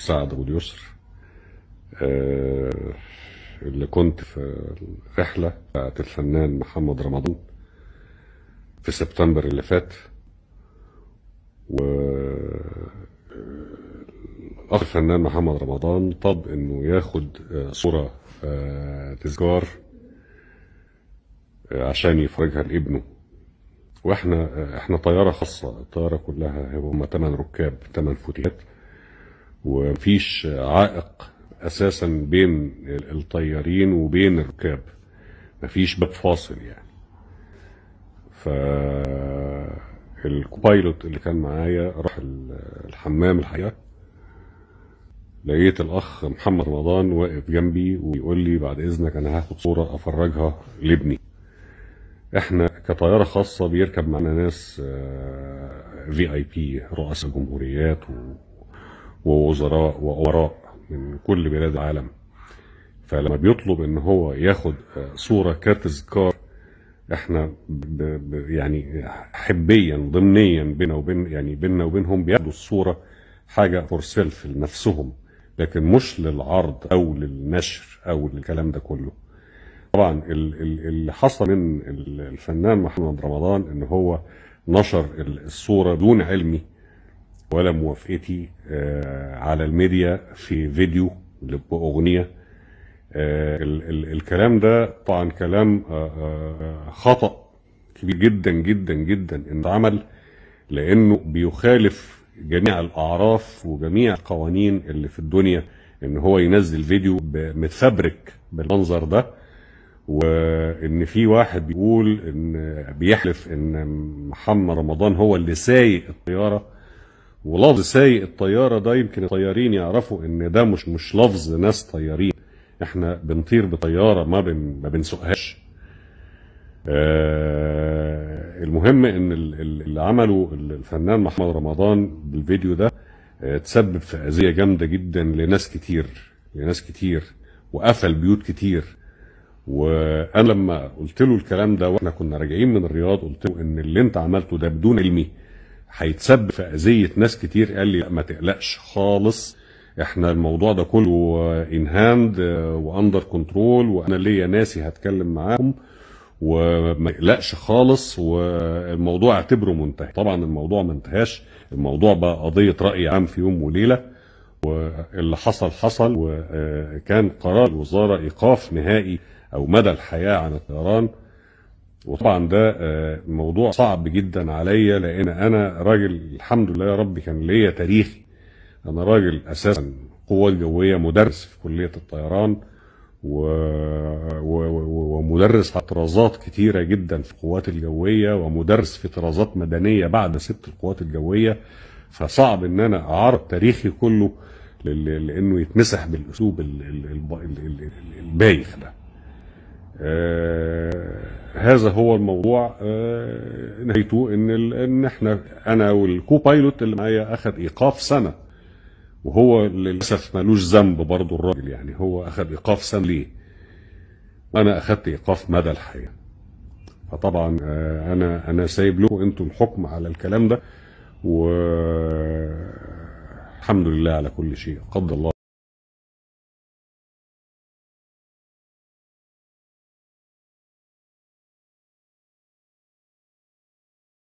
السعد واليسر آه، اللي كنت في الرحلة بتاعت الفنان محمد رمضان في سبتمبر اللي فات و الأخ آه، الفنان محمد رمضان طب إنه ياخد آه، صورة تذكار عشان يفرجها لابنه واحنا احنا طياره خاصه الطياره كلها هم ثمان ركاب ثمان فتيات ومفيش عائق اساسا بين الطيارين وبين الركاب مفيش باب فاصل يعني ف الكوبايلوت اللي كان معايا راح الحمام الحقيقه لقيت الاخ محمد رمضان واقف جنبي ويقول لي بعد اذنك انا هاخد صوره افرجها لابني احنا كطياره خاصه بيركب معانا ناس في اي بي رؤساء جمهوريات و ووزراء وأمراء من كل بلاد العالم فلما بيطلب ان هو ياخد آه، صوره كتذكار احنا يعني حبيا ضمنيا بينا وبين يعني بينا وبينهم بياخدوا الصوره حاجه فور سيلف لنفسهم لكن مش للعرض او للنشر او للكلام ده كله طبعا اللي حصل من الفنان محمد رمضان ان هو نشر الصوره دون علمي ولا موافقتي آه، على الميديا في فيديو لأغنية آه، الكلام ده طبعا كلام آه، خطأ كبير جدا جدا جدا ان عمل لانه بيخالف جميع الاعراف وجميع القوانين اللي في الدنيا ان هو ينزل فيديو متفبرك بالمنظر ده وان في واحد بيقول ان بيحلف ان محمد رمضان هو اللي سايق الطياره ولفظ سايق الطياره ده يمكن الطيارين يعرفوا ان ده مش مش لفظ ناس طيارين احنا بنطير بطياره ما بن ما بنسوقهاش آه المهم ان اللي عمله الفنان محمد رمضان بالفيديو ده آه، تسبب في اذيه جامده جدا لناس كتير لناس كتير وقفل بيوت كتير وانا لما قلت له الكلام ده واحنا كنا راجعين من الرياض قلت له ان اللي انت عملته ده بدون علمي هيتسبب في اذيه ناس كتير قال لي ما تقلقش خالص احنا الموضوع ده كله ان هاند واندر كنترول وانا ليا ناسي هتكلم معاهم وما تقلقش خالص والموضوع اعتبره منتهي طبعا الموضوع ما انتهاش الموضوع بقى قضيه راي عام في يوم وليله واللي حصل حصل وكان قرار الوزاره ايقاف نهائي او مدى الحياه عن الطيران وطبعا ده آه، موضوع صعب جدا عليا لان انا راجل الحمد لله يا رب كان ليا تاريخي انا راجل اساسا قوات جويه مدرس في كليه الطيران و... و... ومدرس طرازات كتيرة جدا في القوات الجوية ومدرس في طرازات مدنية بعد سبت القوات الجوية فصعب ان انا اعرض تاريخي كله لانه يتمسح بالاسلوب البايخ ده آه، هذا هو الموضوع آه، نهايته ان ان احنا انا والكو بايلوت اللي معايا اخذ ايقاف سنه وهو للاسف ملوش ذنب برضه الراجل يعني هو اخذ ايقاف سنه ليه؟ انا اخذت ايقاف مدى الحياه. فطبعا آه، انا انا سايب لكم انتم الحكم على الكلام ده و الحمد لله على كل شيء قد الله